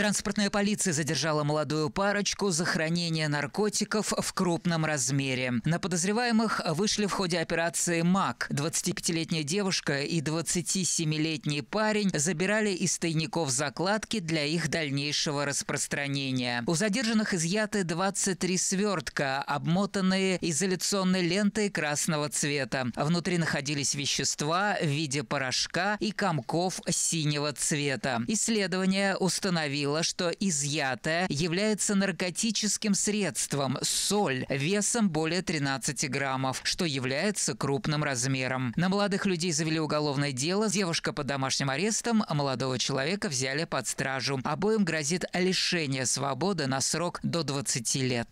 Транспортная полиция задержала молодую парочку за хранение наркотиков в крупном размере. На подозреваемых вышли в ходе операции МАК. 25-летняя девушка и 27-летний парень забирали из тайников закладки для их дальнейшего распространения. У задержанных изъяты 23 свертка, обмотанные изоляционной лентой красного цвета. Внутри находились вещества в виде порошка и комков синего цвета. Исследование установило установила, что изъятое является наркотическим средством соль весом более 13 граммов, что является крупным размером. На молодых людей завели уголовное дело, девушка под домашним арестом, а молодого человека взяли под стражу. Обоим грозит лишение свободы на срок до 20 лет.